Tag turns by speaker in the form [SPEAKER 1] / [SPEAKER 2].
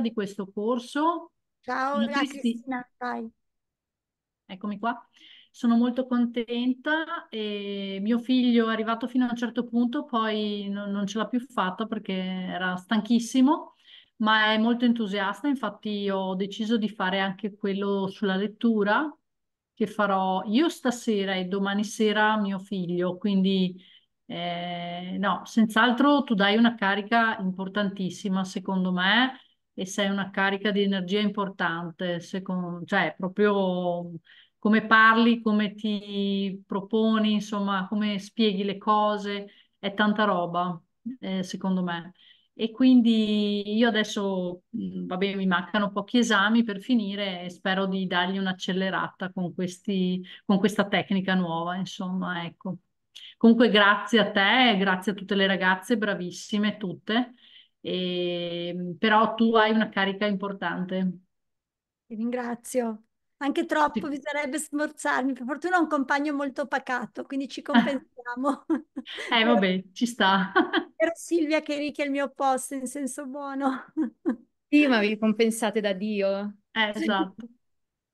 [SPEAKER 1] di questo corso.
[SPEAKER 2] Ciao, Sono Cristina.
[SPEAKER 1] Cristina Eccomi qua. Sono molto contenta e mio figlio è arrivato fino a un certo punto, poi non, non ce l'ha più fatta perché era stanchissimo, ma è molto entusiasta. Infatti ho deciso di fare anche quello sulla lettura che farò io stasera e domani sera mio figlio, quindi eh, no, senz'altro tu dai una carica importantissima, secondo me, e sei una carica di energia importante, secondo, cioè proprio come parli, come ti proponi, insomma, come spieghi le cose, è tanta roba, eh, secondo me. E quindi io adesso, vabbè, mi mancano pochi esami per finire e spero di dargli un'accelerata con, questi, con questa tecnica nuova, insomma, ecco. Comunque grazie a te, grazie a tutte le ragazze, bravissime tutte. E però tu hai una carica importante.
[SPEAKER 2] Ti ringrazio. Anche troppo, sì. bisognerebbe smorzarmi. Per fortuna ho un compagno molto pacato, quindi ci compensiamo.
[SPEAKER 3] eh, vabbè, ci sta.
[SPEAKER 2] Era Silvia che ricchia il mio posto, in senso buono. sì, ma vi compensate da Dio. Eh, esatto.